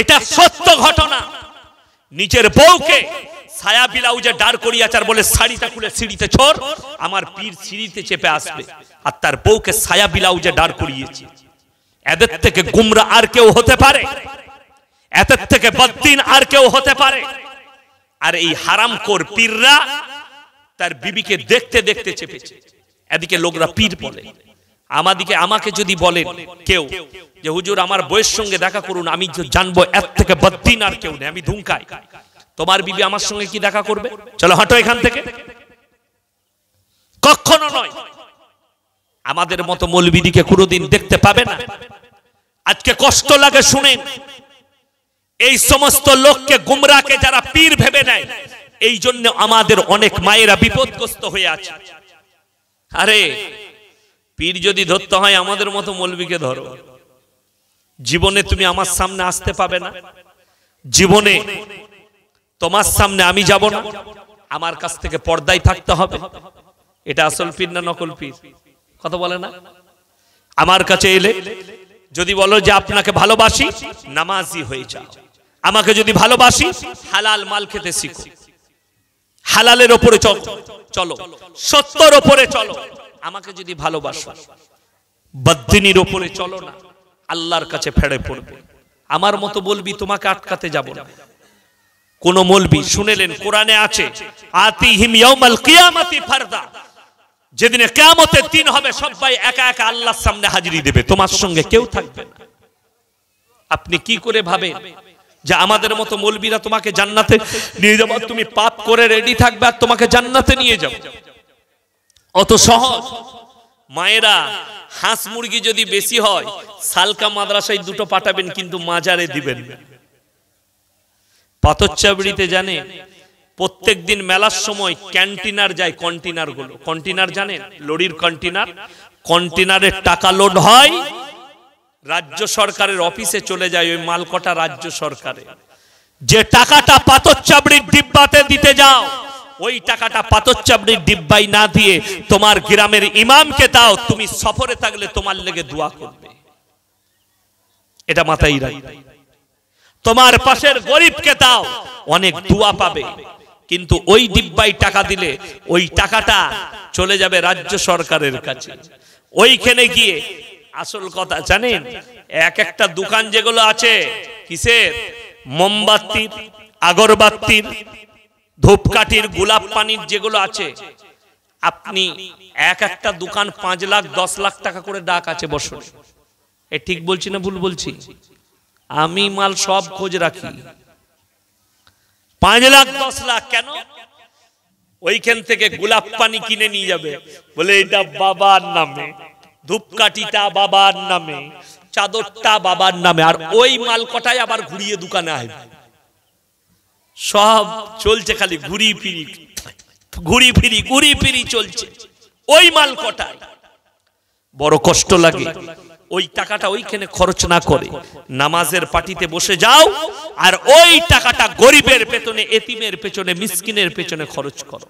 এটা সত্য ঘটনা নিজের বউকে ছায়া ব্লাউজে দাঁড় করিয়াচার বলে শাড়িটা খুলে সিঁড়িতে ছোর আমার পীর সিঁড়িতে চেপে আসবে আর তার বউকে ছায়া বিলাউজে দাঁড় করিয়েছে এদের থেকে গুমরা আর কেউ হতে পারে এদের থেকে বদ্দিন আর কেউ হতে পারে আর এই হারাম কোর পীররা তার বিবিকে দেখতে দেখতে চেপেছে এদিকে লোকরা পীর বলে আমাদিকে আমাকে যদি বলেন কেউ যে হুজুর আমার বইয়ের সঙ্গে দেখা করুন আমি জানবো এর থেকে বদিন আর কেউ নেই আমি ধুমকাই তোমার বিবি আমার সঙ্গে কি দেখা করবে চলো হাঁটো এখান থেকে কখনো নয় আমাদের মতো মৌলবিদিকে কোনোদিন দেখতে পাবে না আজকে কষ্ট লাগে শুনেন এই সমস্ত লোককে গুমরাকে যারা পীর ভেবে নেয় এই জন্য আমাদের অনেক মায়েরা বিপদগ্রস্ত হয়ে আছে আরে পীর যদি ধরতে হয় আমাদের মতো মৌলবীকে ধরো জীবনে তুমি আমার সামনে আসতে পাবে না জীবনে তোমার সামনে আমি যাব না আমার কাছ থেকে পর্দায় থাকতে হবে এটা আসল পীর না নকল পীর কথা বলে না আমার কাছে এলে যদি বলো যে আপনাকে ভালোবাসি নামাজি হয়ে যাও আমাকে যদি ভালোবাসি হালাল মাল খেতে শিখো হালালের ওপরে চলো চলো সত্যর ওপরে চলো আমাকে যদি ভালোবাসো বাদ্দিনীর ওপরে চলো না আল্লাহর কাছে ফেড়ে পড়বে আমার মতো বলবি তোমাকে আটকাতে যাব না কোন মলবি শুনেলেন কোরআনে আছে আতিহিম ইয়াউমাল কিয়ামাতি ফারদা যেদিনে কিয়ামতের দিন হবে সবাই একা একা আল্লাহর সামনে হাজিরি দেবে তোমার সঙ্গে কেউ থাকবে না আপনি কি করে ভাবেন যে আমাদের মতো মলবিরা তোমাকে জান্নাতে নিয়ে যাবো তুমি পাপ করে রেডি থাকবে আর তোমাকে জান্নাতে নিয়ে যাবো অত সহজ মায়েরা হাঁস মুরগি যদি বেশি হয় সালকা মাদ্রাসায় দুটো পাঠাবেন কিন্তু মাজারে দিবেন পাথরচাবড়িতে জানে প্রত্যেক দিন মেলার সময় ক্যান্টিনার যায় কন্টিনার গুলো কন্টেনার জানেন লরির কন্টেনার কন্টিনারের টাকা লোড হয় রাজ্য সরকারের অফিসে চলে যায় ওই মালকটা রাজ্য সরকারে যে টাকাটা পাথর চাবড়ির ডিব্বাতে দিতে যাও ওই টাকাটা পাথরচাবড়ির ডিব্বাই না দিয়ে তোমার গ্রামের ইমামকে দাও তুমি সফরে থাকলে তোমার লেগে দোয়া করবে এটা মাথায় রাখবে তোমার পাশের গরিবকে দাও অনেক দোয়া পাবে কিন্তু ওই ডিব্বাই টাকা দিলে ওই টাকাটা চলে যাবে রাজ্য সরকারের কাছে ওইখানে গিয়ে আসল কথা জানেন এক একটা দোকান যেগুলো আছে কিসের মোমবাতির আগরবাতির ধূপকাঠির গোলাপ পানির যেগুলো আছে আপনি এক একটা দোকান পাঁচ লাখ দশ লাখ টাকা করে ডাক আছে বছর এ ঠিক বলছি না ভুল বলছি আমি মাল সব খোঁজ রাখি পাঁচ লাখ দশ লাখ কেন ওইখান থেকে গোলাপ পানি কিনে নিয়ে যাবে বলে এটা বাবার নামে ধূপকাঠিটা বাবার নামে চাদরটা বাবার নামে আর ওই মাল কটাই আবার ঘুরিয়ে দোকানে আসবে সব চলছে খালি ঘুরি ফিরি ঘুরি ফিরি ঘুরি ফিরি চলছে ওই মাল কটায় বড় কষ্ট লাগে ওই টাকাটা ওইখানে খরচ না করে নামাজের পাটিতে বসে যাও আর ওই টাকাটা গরিবের পেছনে এতিমের পেছনে মিসকিনের পেছনে খরচ করো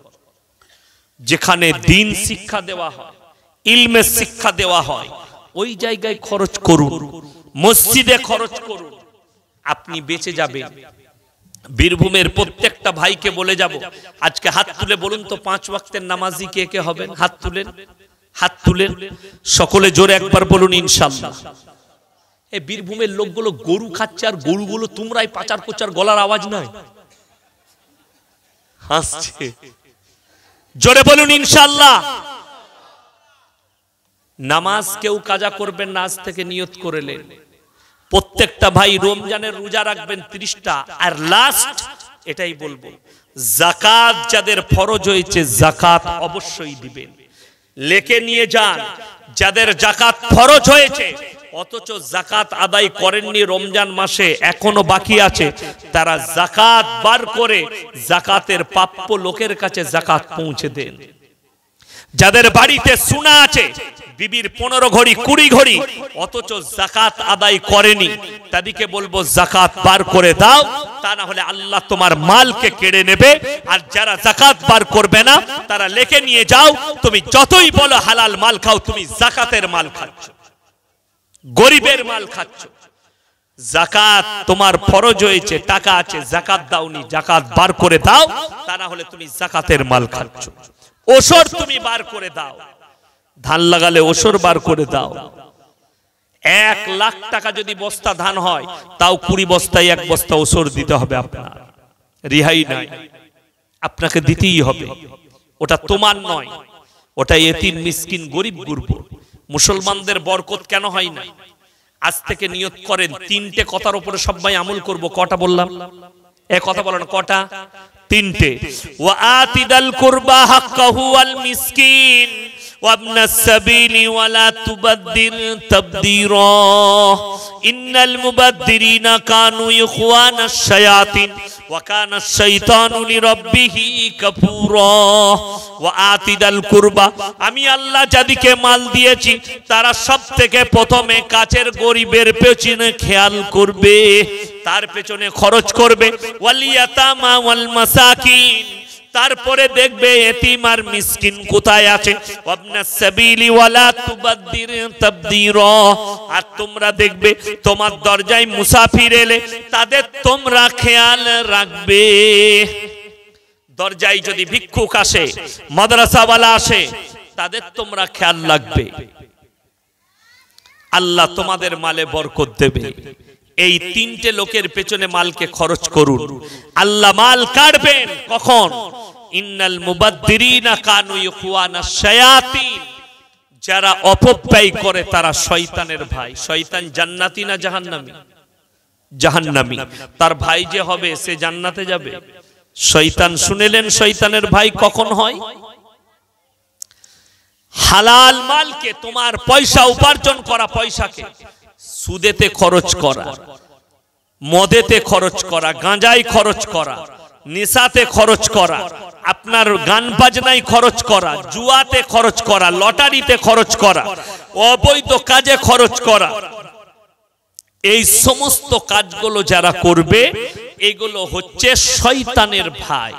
যেখানে দিন শিক্ষা দেওয়া হয় ইলমের শিক্ষা দেওয়া হয় ওই জায়গায় খরচ করুন মসজিদে খরচ করুন আপনি বেঁচে যাবেন বীরভূমের প্রত্যেকটা ভাইকে বলে যাব আজকে হাত তুলে বলুন তো পাঁচ ওয়াক্তের নামাজি কে কে হবেন হাত তুলেন হাত তুলেন সকলে জোরে একবার বলুন ইনশাল্লাহ এই বীরভূমের লোকগুলো গরু খাচ্ছে আর গরুগুলো তোমরাই পাচার কোচার গলার আওয়াজ নয় হাসছে জোরে বলুন ইনশাল্লাহ নামাজ কেউ কাজা করবেন না আজ থেকে নিয়ত করে প্রত্যেকটা ভাই রমজানের রোজা রাখবেন ত্রিশটা আর লাস্ট এটাই বলবো জাকাত যাদের ফরজ হয়েছে জাকাত অবশ্যই দিবেন লেকে নিয়ে যান যাদের জাকাত ফরজ হয়েছে অথচ জাকাত আদায় করেননি রমজান মাসে এখনো বাকি আছে তারা জাকাত বার করে জাকাতের প্রাপ্য লোকের কাছে জাকাত পৌঁছে দেন যাদের বাড়িতে সোনা আছে বিবির পনেরো ঘড়ি কুড়ি ঘড়ি অথচ জাকাত আদায় করেনি তাদেরকে বলবো জাকাত পার করে দাও তা না হলে আল্লাহ তোমার মালকে কেড়ে নেবে আর যারা জাকাত পার করবে না তারা লেখে নিয়ে যাও তুমি যতই বলো হালাল মাল খাও তুমি জাকাতের মাল খাচ্ছ গরিবের মাল খাচ্ছ জাকাত তোমার ফরজ হয়েছে টাকা আছে জাকাত দাওনি জাকাত বার করে দাও তা না হলে তুমি জাকাতের মাল খাচ্ছ ওসর তুমি বার করে দাও ধান লাগালে ওসর বার করে দাও এক লাখ টাকা যদি বস্তা ধান হয় তাও কুড়ি বস্তায় এক বস্তা ওসর দিতে হবে আপনার রিহাই নাই আপনাকে দিতেই হবে ওটা তোমার নয় ওটা এতিম মিসকিন গরিব গুরব মুসলমানদের বরকত কেন হয় না আজ থেকে নিয়ত করেন তিনটে কথার উপরে সবাই আমল করব কটা বললাম এক কথা বলেন কটা তিনটে ওয়াতিদাল কুরবা হাক্কাহু আল মিসকিন ওয়াবনাস সাবিলি ওয়ালা তুবদ্দির তাবদীরা ইন্নাল মুবাদদিরিনা কানু ইখওয়ানাস শায়াতিন ওয়াকানাস শাইতানু লিরাব্বিহি কাফুরা ওয়াতিদাল কুরবা আমি আল্লাহ যাদিকে মাল দিয়েছি তারা সবথেকে প্রথমে কাচের গরিবের পেছনে খেয়াল করবে তার পেছনে খরচ করবে তারপরে দেখবে এতিমার মিসকিন কোথায় আছে আর তোমরা দেখবে তোমার দরজায় মুসাফির এলে তাদের তোমরা খেয়াল রাখবে দরজায় যদি ভিক্ষুক আসে মাদ্রাসাওয়ালা আসে তাদের তোমরা খেয়াল রাখবে আল্লাহ তোমাদের মালে বরকত দেবে এই তিনটে লোকের পেছনে মালকে খরচ করুন আল্লাহ মাল কাটবেন কখন ইন্নাল যারা অপব্যয় করে তারা শয়তানের ভাই শয়তান জান্নাতি না তার ভাই যে হবে সে জান্নাতে যাবে শয়তান শুনেলেন শয়তানের ভাই কখন হয় হালাল মালকে তোমার পয়সা উপার্জন করা পয়সাকে সুদেতে খরচ করা মদেতে খরচ করা গাঁজাই খরচ করা নেশাতে খরচ করা আপনার গান বাজনায় খরচ করা জুয়াতে খরচ করা লটারিতে খরচ করা অবৈধ কাজে খরচ করা এই সমস্ত কাজগুলো যারা করবে এগুলো হচ্ছে শয়তানের ভাই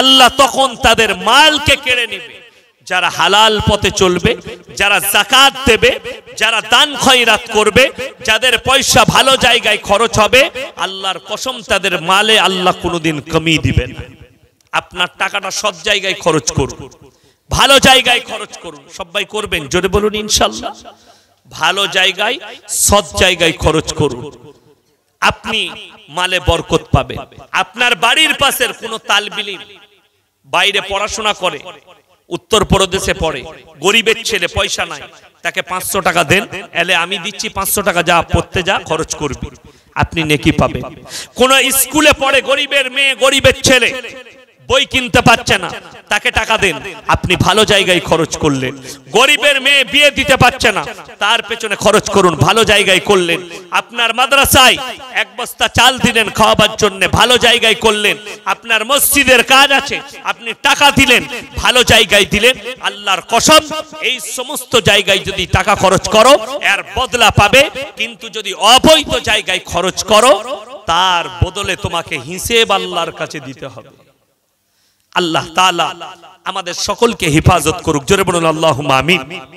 আল্লাহ তখন তাদের মালকে কেড়ে নেবে যারা হালাল পথে চলবে যারা জাকাত দেবে যারা দান খয়রাত করবে যাদের পয়সা ভালো জায়গায় খরচ হবে আল্লাহর কসম তাদের মালে আল্লাহ কোনোদিন কমিয়ে দিবেন আপনার টাকাটা সব জায়গায় খরচ করুন ভালো জায়গায় খরচ করুন সবাই করবেন জোরে বলুন ইনশাল্লাহ ভালো জায়গায় সৎ জায়গায় খরচ করুন আপনি মালে বরকত পাবে আপনার বাড়ির পাশের কোনো তালবিলির বাইরে পড়াশোনা করে উত্তর প্রদেশে পড়ে গরিবের ছেলে পয়সা নাই তাকে পাঁচশো টাকা দেন এলে আমি দিচ্ছি পাঁচশো টাকা যা পড়তে যা খরচ করবি আপনি নেকি পাবেন কোন স্কুলে পড়ে গরিবের মেয়ে গরিবের ছেলে বই কিনতে পারছে না তাকে টাকা দেন আপনি ভালো জায়গায় খরচ করলেন গরিবের মেয়ে বিয়ে দিতে পারছে না তার পেছনে খরচ করুন ভালো জায়গায় করলেন আপনার মাদ্রাসায় এক বস্তা চাল দিলেন খাওয়াবার জন্য ভালো জায়গায় করলেন আপনার মসজিদের কাজ আছে আপনি টাকা দিলেন ভালো জায়গায় দিলেন আল্লাহর কসম এই সমস্ত জায়গায় যদি টাকা খরচ করো এর বদলা পাবে কিন্তু যদি অবৈধ জায়গায় খরচ করো তার বদলে তোমাকে হিসেব আল্লাহর কাছে দিতে হবে আল্লাহ তালা আমাদের সকলকে হেফাজত করুক জোরে বলুন আল্লাহ মামিন